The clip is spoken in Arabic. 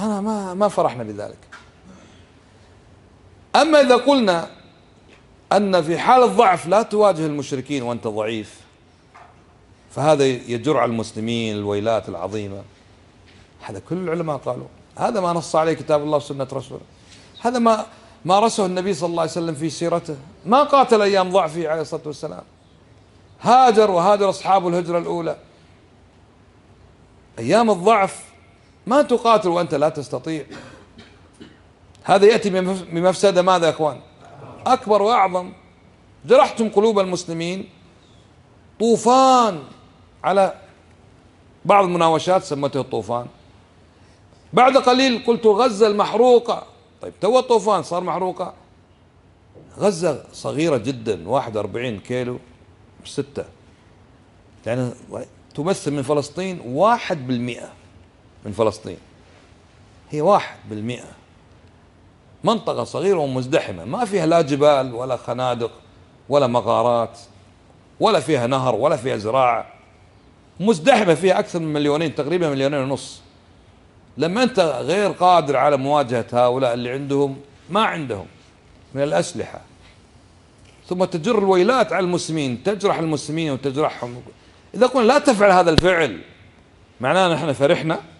أنا ما ما فرحنا بذلك أما إذا قلنا أن في حال الضعف لا تواجه المشركين وأنت ضعيف فهذا يجر على المسلمين الويلات العظيمة هذا كل العلماء قالوا هذا ما نص عليه كتاب الله وسنة رسوله هذا ما مارسه النبي صلى الله عليه وسلم في سيرته ما قاتل أيام ضعفه عليه الصلاة والسلام هاجر وهاجر أصحاب الهجرة الأولى أيام الضعف ما تقاتل وأنت لا تستطيع هذا يأتي بمفسدة ماذا يا أخوان أكبر وأعظم جرحتم قلوب المسلمين طوفان على بعض المناوشات سمته الطوفان بعد قليل قلت غزة المحروقة طيب تو الطوفان صار محروقة غزة صغيرة جدا 41 كيلو ستة يعني تمثل من فلسطين واحد بالمئة من فلسطين هي واحد بالمئة منطقة صغيرة ومزدحمة ما فيها لا جبال ولا خنادق ولا مغارات ولا فيها نهر ولا فيها زراعة مزدحمة فيها أكثر من مليونين تقريبا مليونين ونص لما أنت غير قادر على مواجهة هؤلاء اللي عندهم ما عندهم من الأسلحة ثم تجر الويلات على المسلمين تجرح المسلمين وتجرحهم إذا قلنا لا تفعل هذا الفعل معناه نحن فرحنا